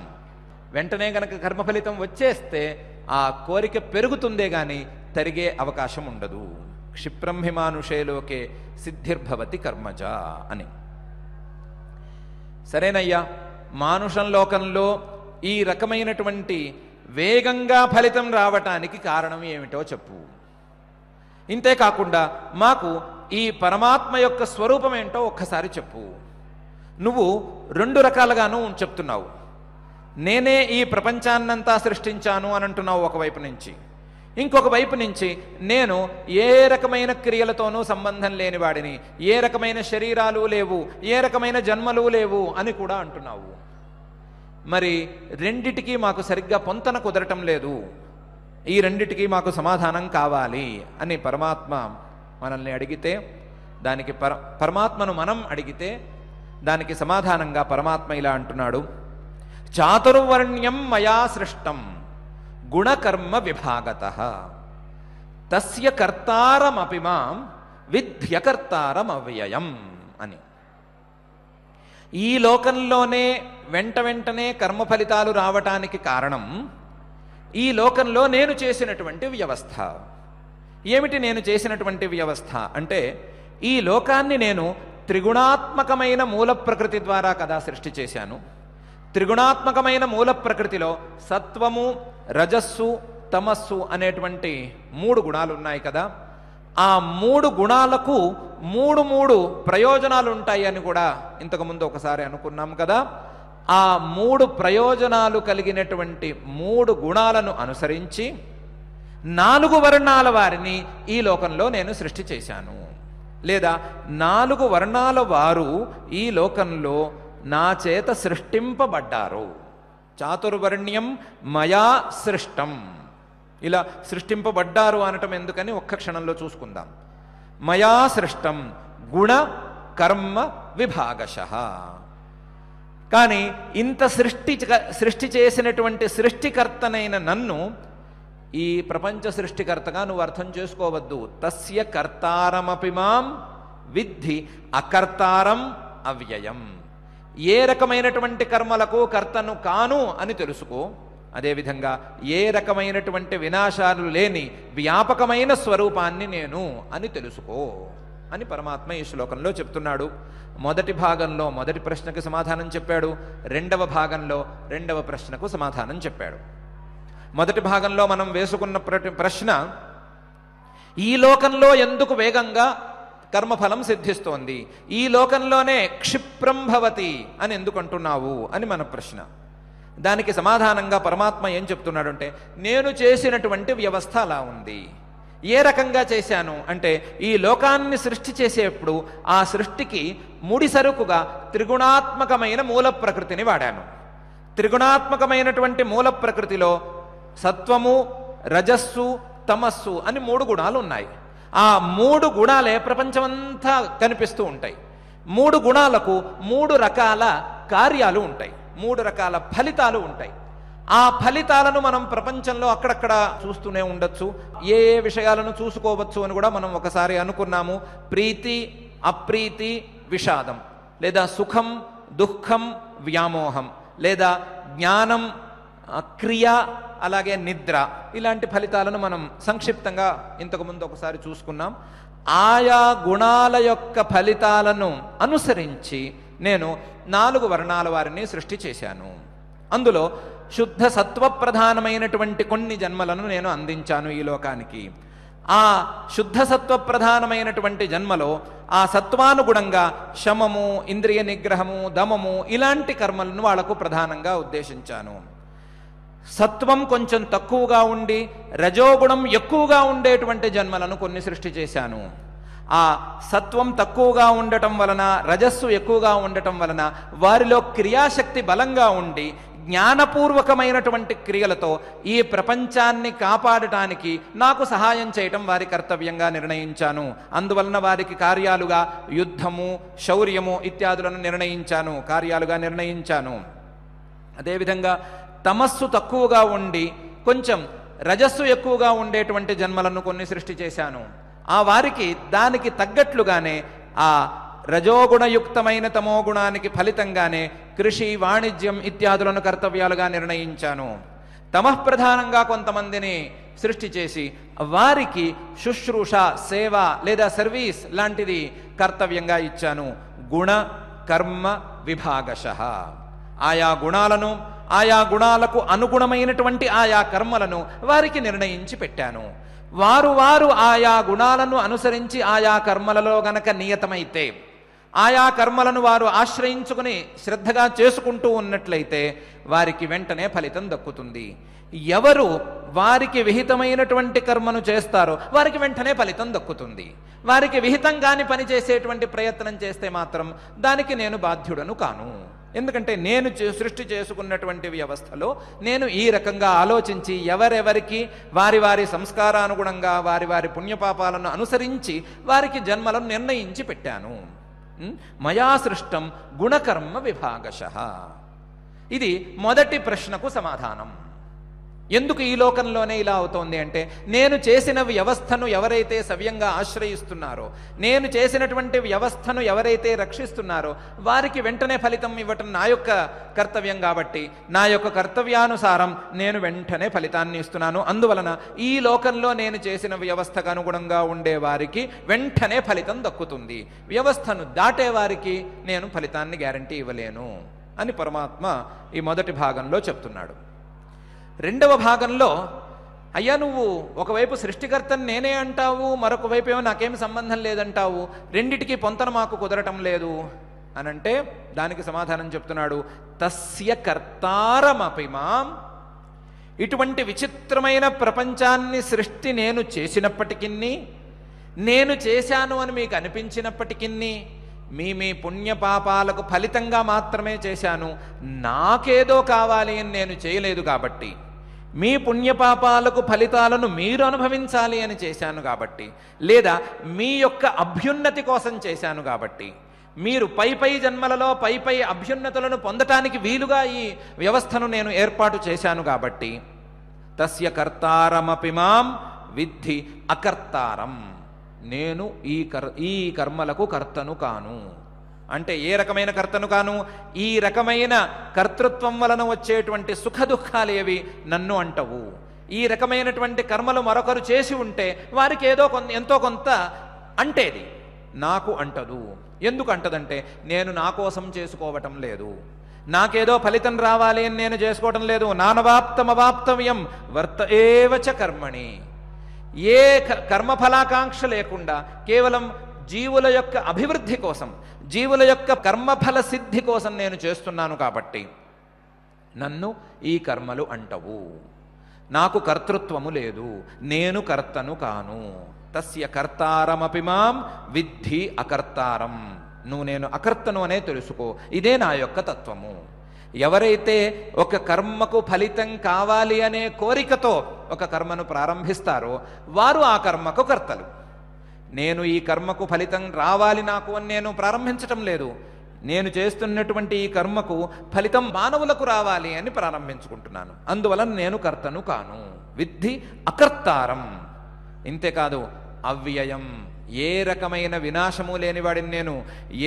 A: వెంటనే గనక కర్మ ఫలితం వచ్చేస్తే ఆ కోరిక పెరుగుతుందే గాని తరిగే అవకాశం ఉండదు క్షిప్రంహిమానుషేలోకే సిద్ధిర్భవతి కర్మజ అని సరేనయ్యా మానుషం లోకంలో ఈ రకమైనటువంటి వేగంగా ఫలితం రావటానికి కారణం ఏమిటో చెప్పు ఇంతే కాకుండా మాకు ఈ పరమాత్మ యొక్క స్వరూపం ఏంటో ఒక్కసారి చెప్పు నువ్వు రెండు రకాలుగాను చెప్తున్నావు నేనే ఈ ప్రపంచాన్నంతా సృష్టించాను అని అంటున్నావు ఒకవైపు నుంచి ఇంకొక వైపు నుంచి నేను ఏ రకమైన క్రియలతోనూ సంబంధం లేనివాడిని ఏ రకమైన శరీరాలు లేవు ఏ రకమైన జన్మలు లేవు అని కూడా అంటున్నావు మరి రెండిటికి మాకు సరిగ్గా పొంతన కుదరటం లేదు ఈ రెండిటికి మాకు సమాధానం కావాలి అని పరమాత్మ మనల్ని అడిగితే దానికి పర పరమాత్మను మనం అడిగితే దానికి సమాధానంగా పరమాత్మ ఇలా అంటున్నాడు చాతుర్వర్ణ్యం మయా సృష్టం గుణకర్మ విభాగత తస్య కర్తారమపి మాం విధ్యకర్తారమవ్యయం అని ఈ లోకంలోనే వెంట వెంటనే కర్మ ఫలితాలు రావటానికి కారణం ఈ లోకంలో నేను చేసినటువంటి వ్యవస్థ ఏమిటి నేను చేసినటువంటి వ్యవస్థ అంటే ఈ లోకాన్ని నేను త్రిగుణాత్మకమైన మూల ప్రకృతి ద్వారా కదా సృష్టి చేశాను త్రిగుణాత్మకమైన మూల ప్రకృతిలో సత్వము రజస్సు తమస్సు అనేటువంటి మూడు గుణాలు ఉన్నాయి కదా ఆ మూడు గుణాలకు మూడు మూడు ప్రయోజనాలు ఉంటాయి అని కూడా ఇంతకుముందు ఒకసారి అనుకున్నాం కదా ఆ మూడు ప్రయోజనాలు కలిగినటువంటి మూడు గుణాలను అనుసరించి నాలుగు వర్ణాల వారిని ఈ లోకంలో నేను సృష్టి చేశాను లేదా నాలుగు వర్ణాల వారు ఈ లోకంలో నా చేత సృష్టింపబడ్డారు చాతుర్వర్ణ్యం మయా సృష్టం ఇలా సృష్టింపబడ్డారు అనటం ఎందుకని ఒక్క క్షణంలో చూసుకుందాం మయా సృష్టం గుణ కర్మ విభాగశ కానీ ఇంత సృష్టి సృష్టి చేసినటువంటి సృష్టికర్తనైన నన్ను ఈ ప్రపంచ సృష్టికర్తగా నువ్వు అర్థం చేసుకోవద్దు తస్య కర్తారమపి మాం విద్ధి అకర్తారం అవ్యయం ఏ రకమైనటువంటి కర్మలకు కర్తను కాను అని తెలుసుకో అదేవిధంగా ఏ రకమైనటువంటి వినాశాలు లేని వ్యాపకమైన స్వరూపాన్ని నేను అని తెలుసుకో అని పరమాత్మ ఈ శ్లోకంలో చెప్తున్నాడు మొదటి భాగంలో మొదటి ప్రశ్నకు సమాధానం చెప్పాడు రెండవ భాగంలో రెండవ ప్రశ్నకు సమాధానం చెప్పాడు మొదటి భాగంలో మనం వేసుకున్న ప్రశ్న ఈ లోకంలో ఎందుకు వేగంగా కర్మఫలం సిద్ధిస్తోంది ఈ లోకంలోనే క్షిప్రం భవతి అని ఎందుకంటున్నావు అని మన ప్రశ్న దానికి సమాధానంగా పరమాత్మ ఏం చెప్తున్నాడు అంటే నేను చేసినటువంటి వ్యవస్థ అలా ఉంది ఏ రకంగా చేశాను అంటే ఈ లోకాన్ని సృష్టి చేసేప్పుడు ఆ సృష్టికి ముడి సరుకుగా త్రిగుణాత్మకమైన మూల ప్రకృతిని వాడాను త్రిగుణాత్మకమైనటువంటి మూల ప్రకృతిలో సత్వము రజస్సు తమస్సు అని మూడు గుణాలు ఉన్నాయి ఆ మూడు గుణాలే ప్రపంచమంతా కనిపిస్తూ ఉంటాయి మూడు గుణాలకు మూడు రకాల కార్యాలు ఉంటాయి మూడు రకాల ఫలితాలు ఉంటాయి ఆ ఫలితాలను మనం ప్రపంచంలో అక్కడక్కడ చూస్తూనే ఉండొచ్చు ఏ ఏ విషయాలను చూసుకోవచ్చు అని కూడా మనం ఒకసారి అనుకున్నాము ప్రీతి అప్రీతి విషాదం లేదా సుఖం దుఃఖం వ్యామోహం లేదా జ్ఞానం క్రియ అలాగే నిద్ర ఇలాంటి ఫలితాలను మనం సంక్షిప్తంగా ఇంతకుముందు ఒకసారి చూసుకున్నాం ఆయా గుణాల యొక్క ఫలితాలను అనుసరించి నేను నాలుగు వర్ణాల వారిని సృష్టి చేశాను అందులో శుద్ధ సత్వప్రధానమైనటువంటి కొన్ని జన్మలను నేను అందించాను ఈ లోకానికి ఆ శుద్ధ సత్వ ప్రధానమైనటువంటి జన్మలో ఆ సత్వానుగుణంగా శమము ఇంద్రియ నిగ్రహము దమము ఇలాంటి కర్మలను వాళ్లకు ప్రధానంగా ఉద్దేశించాను సత్వం కొంచెం తక్కువగా ఉండి రజోగుణం ఎక్కువగా ఉండేటువంటి జన్మలను కొన్ని సృష్టి చేశాను ఆ సత్వం తక్కువగా ఉండటం వలన రజస్సు ఎక్కువగా ఉండటం వలన వారిలో క్రియాశక్తి బలంగా ఉండి జ్ఞానపూర్వకమైనటువంటి క్రియలతో ఈ ప్రపంచాన్ని కాపాడటానికి నాకు సహాయం చేయటం వారి కర్తవ్యంగా నిర్ణయించాను అందువలన వారికి కార్యాలుగా యుద్ధము శౌర్యము ఇత్యాదులను నిర్ణయించాను కార్యాలుగా నిర్ణయించాను అదేవిధంగా తమస్సు తక్కువగా ఉండి కొంచెం రజస్సు ఎక్కువగా ఉండేటువంటి జన్మలను కొన్ని సృష్టి చేశాను ఆ వారికి దానికి తగ్గట్లుగానే ఆ రజోగుణయుక్తమైన గుణానికి ఫలితంగానే కృషి వాణిజ్యం ఇత్యాదులను కర్తవ్యాలుగా నిర్ణయించాను తమఃప్రధానంగా కొంతమందిని సృష్టి చేసి వారికి శుశ్రూష సేవ లేదా సర్వీస్ లాంటిది కర్తవ్యంగా ఇచ్చాను గుణ కర్మ విభాగశ ఆయా గుణాలను ఆయా గుణాలకు అనుగుణమైనటువంటి ఆయా కర్మలను వారికి నిర్ణయించి పెట్టాను వారు వారు ఆయా గుణాలను అనుసరించి ఆయా కర్మలలో గనక నియతమైతే ఆయా కర్మలను వారు ఆశ్రయించుకుని శ్రద్ధగా చేసుకుంటూ ఉన్నట్లయితే వారికి వెంటనే ఫలితం దక్కుతుంది ఎవరు వారికి విహితమైనటువంటి కర్మను చేస్తారో వారికి వెంటనే ఫలితం దక్కుతుంది వారికి విహితంగాని పనిచేసేటువంటి పని చేసేటువంటి ప్రయత్నం చేస్తే మాత్రం దానికి నేను బాధ్యుడను కాను ఎందుకంటే నేను సృష్టి చేసుకున్నటువంటి వ్యవస్థలో నేను ఈ రకంగా ఆలోచించి ఎవరెవరికి వారి వారి సంస్కారానుగుణంగా వారి వారి పుణ్యపాపాలను అనుసరించి వారికి జన్మలను నిర్ణయించి పెట్టాను మయా సృష్టం గుణకర్మ విభాగశ ఇది మొదటి ప్రశ్నకు సమాధానం ఎందుకు ఈ లోకంలోనే ఇలా అవుతోంది అంటే నేను చేసిన వ్యవస్థను ఎవరైతే సవ్యంగా ఆశ్రయిస్తున్నారో నేను చేసినటువంటి వ్యవస్థను ఎవరైతే రక్షిస్తున్నారో వారికి వెంటనే ఫలితం ఇవ్వటం నా యొక్క కర్తవ్యం కాబట్టి నా యొక్క కర్తవ్యానుసారం నేను వెంటనే ఫలితాన్ని ఇస్తున్నాను అందువలన ఈ లోకంలో నేను చేసిన వ్యవస్థకు అనుగుణంగా ఉండే వారికి వెంటనే ఫలితం దక్కుతుంది వ్యవస్థను దాటే వారికి నేను ఫలితాన్ని గ్యారంటీ ఇవ్వలేను అని పరమాత్మ ఈ మొదటి భాగంలో చెప్తున్నాడు రెండవ భాగంలో అయ్యా నువ్వు ఒకవైపు సృష్టికర్తను నేనే అంటావు మరొక వైపు ఏమో నాకేమి సంబంధం లేదంటావు రెండిటికీ పొంతన మాకు కుదరటం లేదు అని అంటే దానికి సమాధానం చెప్తున్నాడు తస్య కర్తారమపి మాం ఇటువంటి విచిత్రమైన ప్రపంచాన్ని సృష్టి నేను చేసినప్పటికీ నేను చేశాను అని మీకు అనిపించినప్పటికీ మీ మీ పుణ్యపాపాలకు ఫలితంగా మాత్రమే చేశాను నాకేదో కావాలి అని నేను చేయలేదు కాబట్టి మీ పుణ్యపాపాలకు ఫలితాలను మీరు అనుభవించాలి అని చేశాను కాబట్టి లేదా మీ యొక్క అభ్యున్నతి కోసం చేశాను కాబట్టి మీరు పై పై జన్మలలో పై పై అభ్యున్నతులను పొందటానికి వీలుగా ఈ వ్యవస్థను నేను ఏర్పాటు చేశాను కాబట్టి తస్య కర్తారమపి మాం విద్ధి అకర్తారం నేను ఈ కర్ ఈ కర్మలకు కర్తను కాను అంటే ఏ రకమైన కర్తను కాను ఈ రకమైన కర్తృత్వం వలన వచ్చేటువంటి సుఖ దుఃఖాలేవి నన్ను అంటవు ఈ రకమైనటువంటి కర్మలు మరొకరు చేసి ఉంటే వారికి ఏదో కొంత ఎంతో కొంత అంటేది నాకు అంటదు ఎందుకు అంటదంటే నేను నా కోసం చేసుకోవటం లేదు నాకేదో ఫలితం రావాలి అని నేను చేసుకోవటం లేదు నానవాప్తమవాప్తవ్యం వర్త ఏవచ కర్మణి ఏ కర్మఫలాకాంక్ష లేకుండా కేవలం జీవుల యొక్క అభివృద్ధి కోసం జీవుల యొక్క కర్మఫల సిద్ధి కోసం నేను చేస్తున్నాను కాబట్టి నన్ను ఈ కర్మలు అంటవు నాకు కర్తృత్వము లేదు నేను కర్తను కాను తస్య కర్తారమపి మాం విద్ధి అకర్తారం నువ్వు నేను అకర్తను అనే తెలుసుకో ఇదే నా యొక్క తత్వము ఎవరైతే ఒక కర్మకు ఫలితం కావాలి అనే కోరికతో ఒక కర్మను ప్రారంభిస్తారో వారు ఆ కర్మకు కర్తలు నేను ఈ కర్మకు ఫలితం రావాలి నాకు అని నేను ప్రారంభించటం లేదు నేను చేస్తున్నటువంటి ఈ కర్మకు ఫలితం మానవులకు రావాలి అని ప్రారంభించుకుంటున్నాను అందువలన నేను కర్తను కాను విద్ధి అకర్తారం ఇంతేకాదు అవ్యయం ఏ రకమైన వినాశము లేనివాడిని నేను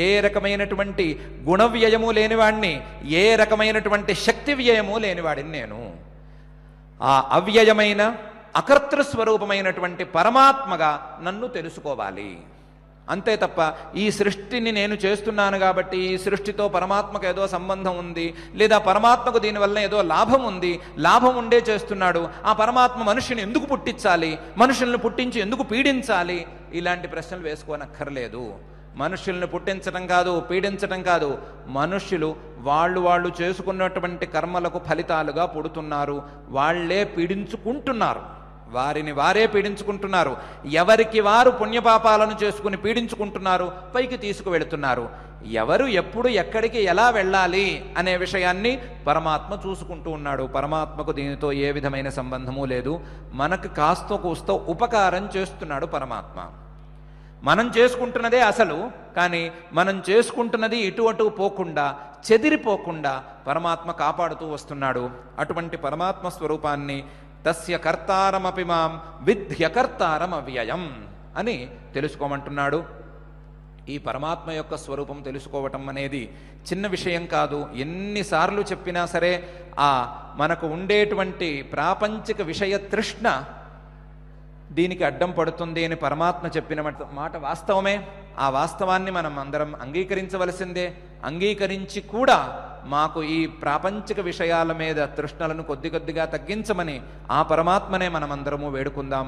A: ఏ రకమైనటువంటి గుణవ్యయము లేనివాడిని ఏ రకమైనటువంటి శక్తి వ్యయము లేనివాడిని నేను ఆ అవ్యయమైన అకర్తృ స్వరూపమైనటువంటి పరమాత్మగా నన్ను తెలుసుకోవాలి అంతే తప్ప ఈ సృష్టిని నేను చేస్తున్నాను కాబట్టి ఈ సృష్టితో పరమాత్మకు ఏదో సంబంధం ఉంది లేదా పరమాత్మకు దీనివల్ల ఏదో లాభం ఉంది లాభం ఉండే చేస్తున్నాడు ఆ పరమాత్మ మనుషుని ఎందుకు పుట్టించాలి మనుషులను పుట్టించి ఎందుకు పీడించాలి ఇలాంటి ప్రశ్నలు వేసుకోనక్కర్లేదు మనుషుల్ని పుట్టించడం కాదు పీడించడం కాదు మనుషులు వాళ్ళు వాళ్ళు చేసుకున్నటువంటి కర్మలకు ఫలితాలుగా పుడుతున్నారు వాళ్లే పీడించుకుంటున్నారు వారిని వారే పీడించుకుంటున్నారు ఎవరికి వారు పుణ్యపాపాలను చేసుకుని పీడించుకుంటున్నారు పైకి తీసుకువెళుతున్నారు ఎవరు ఎప్పుడు ఎక్కడికి ఎలా వెళ్ళాలి అనే విషయాన్ని పరమాత్మ చూసుకుంటూ ఉన్నాడు పరమాత్మకు దీనితో ఏ విధమైన సంబంధము లేదు మనకు కాస్త కూస్తో ఉపకారం చేస్తున్నాడు పరమాత్మ మనం చేసుకుంటున్నదే అసలు కానీ మనం చేసుకుంటున్నది ఇటు అటు పోకుండా చెదిరిపోకుండా పరమాత్మ కాపాడుతూ వస్తున్నాడు అటువంటి పరమాత్మ స్వరూపాన్ని తస్య కర్తారమపి మాం కర్తారం అవ్యయం అని తెలుసుకోమంటున్నాడు ఈ పరమాత్మ యొక్క స్వరూపం తెలుసుకోవటం అనేది చిన్న విషయం కాదు ఎన్నిసార్లు చెప్పినా సరే ఆ మనకు ఉండేటువంటి ప్రాపంచిక విషయ తృష్ణ దీనికి అడ్డం పడుతుంది అని పరమాత్మ చెప్పిన మాట వాస్తవమే ఆ వాస్తవాన్ని మనం అందరం అంగీకరించవలసిందే అంగీకరించి కూడా మాకు ఈ ప్రాపంచిక విషయాల మీద తృష్ణలను కొద్ది కొద్దిగా తగ్గించమని ఆ పరమాత్మనే మనమందరము వేడుకుందాం